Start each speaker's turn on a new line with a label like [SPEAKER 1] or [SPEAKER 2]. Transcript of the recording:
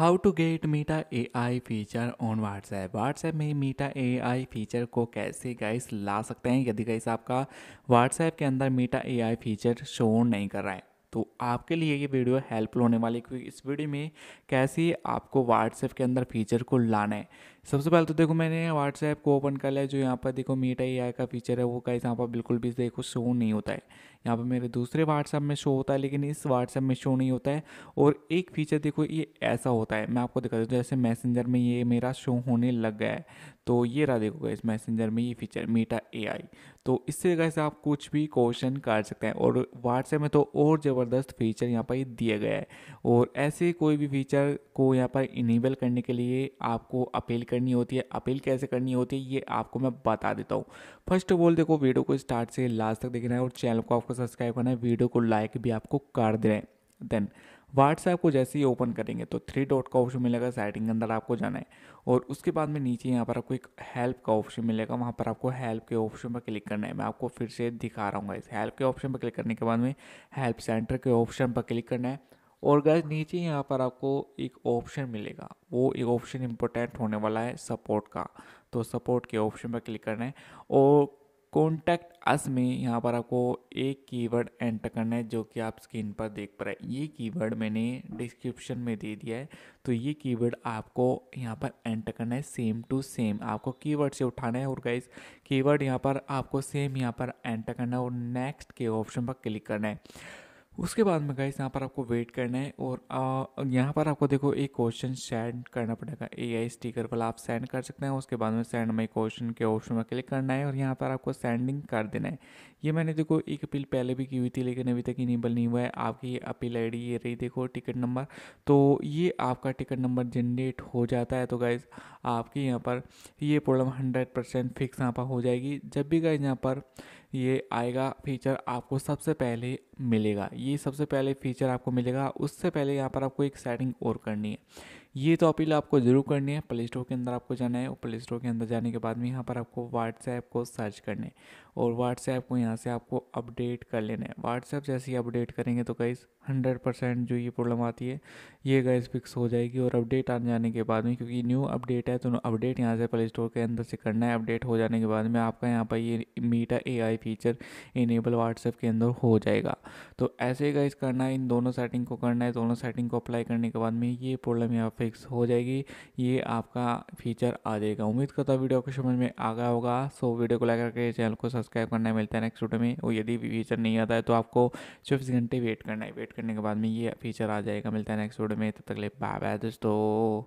[SPEAKER 1] how to get Meta A I feature on WhatsApp WhatsApp में Meta A I feature को कैसे guys ला सकते हैं यदि गाइस आपका व्हाट्सएप के अंदर मीटा ए आई फीचर शो नहीं कर रहा है तो आपके लिए ये वीडियो हेल्पफुल होने वाली क्योंकि इस वीडियो में कैसे आपको व्हाट्सएप के अंदर फीचर को लाना है सबसे पहले तो देखो मैंने व्हाट्सएप को ओपन कर लिया जो यहाँ पर देखो मीट आई का फीचर है वो कैसे यहाँ पर बिल्कुल भी देखो शो नहीं होता है यहाँ पर मेरे दूसरे व्हाट्सएप में शो होता है लेकिन इस व्हाट्सएप में शो नहीं होता है और एक फीचर देखो ये ऐसा होता है मैं आपको दिखा दूँ जैसे मैसेंजर में ये मेरा शो होने लग गया है तो ये रहा देखो गैस मैसेंजर में ये फीचर मीटा ए तो इससे गैस आप कुछ भी क्वेश्चन कर सकते हैं और व्हाट्सएप में तो और ज़बरदस्त फीचर यहाँ पर दिया गया है और ऐसे कोई भी फीचर को यहाँ पर इनेबल करने के लिए आपको अपील करनी होती है अपील कैसे करनी होती है ये आपको मैं बता देता हूँ फर्स्ट ऑफ ऑल देखो वीडियो को स्टार्ट से लास्ट तक देखना है और चैनल को आपको सब्सक्राइब करना है वीडियो को लाइक भी आपको कर देना है देन व्हाट्सएप को जैसे ही ओपन करेंगे तो थ्री डॉट का ऑप्शन मिलेगा सेटिंग के अंदर आपको जाना है और उसके बाद में नीचे यहाँ पर आपको एक हेल्प का ऑप्शन मिलेगा वहाँ पर आपको हेल्प के ऑप्शन पर क्लिक करना है मैं आपको फिर से दिखा रहा हूँ इस हेल्प के ऑप्शन पर क्लिक करने के बाद में हेल्प सेंटर के ऑप्शन पर क्लिक करना है और गैस नीचे यहाँ पर आपको एक ऑप्शन मिलेगा वो एक ऑप्शन इम्पोर्टेंट होने वाला है सपोर्ट का तो सपोर्ट के ऑप्शन पर क्लिक करना है और कॉन्टैक्ट अस में यहाँ पर आपको एक कीवर्ड एंटर करना है जो कि आप स्क्रीन पर देख पा रहे हैं ये कीवर्ड मैंने डिस्क्रिप्शन में दे दिया है तो ये कीवर्ड आपको यहाँ पर एंटर करना है सेम टू सेम आपको कीवर्ड से उठाना है और गाइस कीवर्ड यहाँ पर आपको सेम यहाँ पर एंटर करना है और नेक्स्ट के ऑप्शन पर क्लिक करना है उसके बाद में गाइस यहाँ पर आपको वेट करना है और यहाँ पर आपको देखो एक क्वेश्चन सेंड करना पड़ेगा ए आई स्टीकर वाला आप सेंड कर सकते हैं उसके बाद में सेंड माई क्वेश्चन के ऑप्शन में क्लिक करना है और यहाँ पर आपको सेंडिंग कर देना है ये मैंने देखो एक अपील पहले भी की हुई थी लेकिन अभी तक इनेबल नहीं हुआ है आपकी अपील आई ये रही देखो टिकट नंबर तो ये आपका टिकट नंबर जनरेट हो जाता है तो गाइज़ आपकी यहाँ पर ये प्रॉब्लम हंड्रेड परसेंट फिक्स यहाँ पर हो जाएगी जब भी गाइज यहाँ पर ये आएगा फीचर आपको सबसे पहले मिलेगा ये सबसे पहले फीचर आपको मिलेगा उससे पहले यहाँ पर आपको एक सेटिंग और करनी है ये तो अपील आपको ज़रूर करनी है प्ले स्टोर के अंदर आपको जाना है और प्ले स्टोर के अंदर जाने के बाद में यहाँ पर आपको व्हाट्सएप को सर्च करना है और व्हाट्सएप को यहाँ से आपको अपडेट कर लेना है व्हाट्सएप जैसे ही अपडेट करेंगे तो गैस हंड्रेड परसेंट जो ये प्रॉब्लम आती है ये गैस फिक्स हो जाएगी और अपडेट आ जाने के बाद में क्योंकि न्यू अपडेट है तो अपडेट यहाँ से प्ले स्टोर के अंदर से करना है अपडेट हो जाने के बाद में आपका यहाँ पर ये Meta A feature enable WhatsApp के अंदर हो जाएगा तो ऐसे ही गैस करना है इन दोनों सेटिंग को करना है दोनों सेटिंग को अप्लाई करने के बाद में ये प्रॉब्लम यहाँ फिक्स हो जाएगी ये आपका फीचर आ जाएगा उम्मीद करता वीडियो को समझ में आ गया होगा सो वीडियो को लाइक करके चैनल को सब्सक्राइब सब्सक्राइब करना है मिलता है नेक्स्ट वीडियो में और यदि फीचर नहीं आता है तो आपको चौबीस घंटे वेट करना है वेट करने के बाद में ये फीचर आ जाएगा मिलता है नेक्स्ट वीडियो में तब तक ले बाय बाय दोस्तों